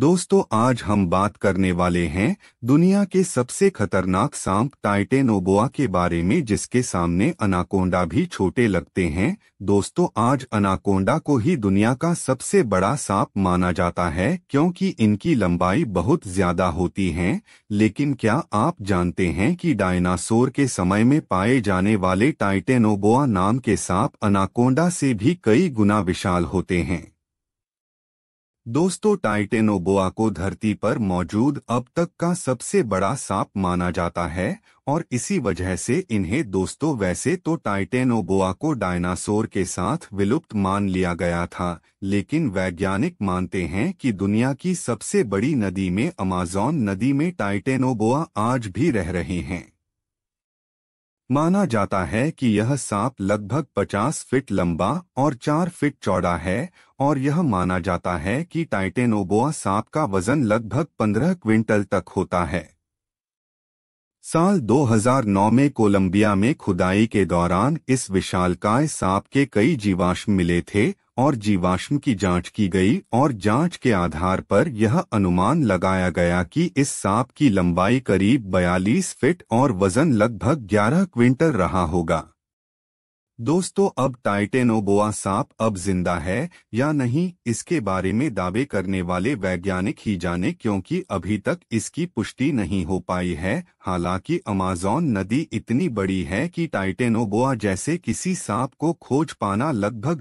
दोस्तों आज हम बात करने वाले हैं दुनिया के सबसे खतरनाक सांप टाइटेनोबोआ के बारे में जिसके सामने अनाकोंडा भी छोटे लगते हैं दोस्तों आज अनाकोंडा को ही दुनिया का सबसे बड़ा सांप माना जाता है क्योंकि इनकी लंबाई बहुत ज्यादा होती है लेकिन क्या आप जानते हैं कि डायनासोर के समय में पाए जाने वाले टाइटेनोबोआ नाम के सांप अनाकोंडा से भी कई गुना विशाल होते हैं दोस्तों टाइटेनोबोआ को धरती पर मौजूद अब तक का सबसे बड़ा सांप माना जाता है और इसी वजह से इन्हें दोस्तों वैसे तो टाइटेनोबोआ को डायनासोर के साथ विलुप्त मान लिया गया था लेकिन वैज्ञानिक मानते हैं कि दुनिया की सबसे बड़ी नदी में अमेज़न नदी में टाइटेनोबोआ आज भी रह रहे हैं माना जाता है कि यह सांप लगभग 50 फीट लंबा और 4 फीट चौड़ा है और यह माना जाता है कि टाइटेनोबोआ सांप का वजन लगभग 15 क्विंटल तक होता है साल 2009 में कोलंबिया में खुदाई के दौरान इस विशालकाय सांप के कई जीवाश्म मिले थे और जीवाश्म की जांच की गई और जांच के आधार पर यह अनुमान लगाया गया कि इस सांप की लंबाई करीब 42 फीट और वजन लगभग 11 क्विंटल रहा होगा दोस्तों अब टाइटेनोबोआ सांप अब जिंदा है या नहीं इसके बारे में दावे करने वाले वैज्ञानिक ही जाने क्योंकि अभी तक इसकी पुष्टि नहीं हो पाई है हालांकि अमेजोन नदी इतनी बड़ी है कि टाइटेनोबोआ जैसे किसी सांप को खोज पाना लगभग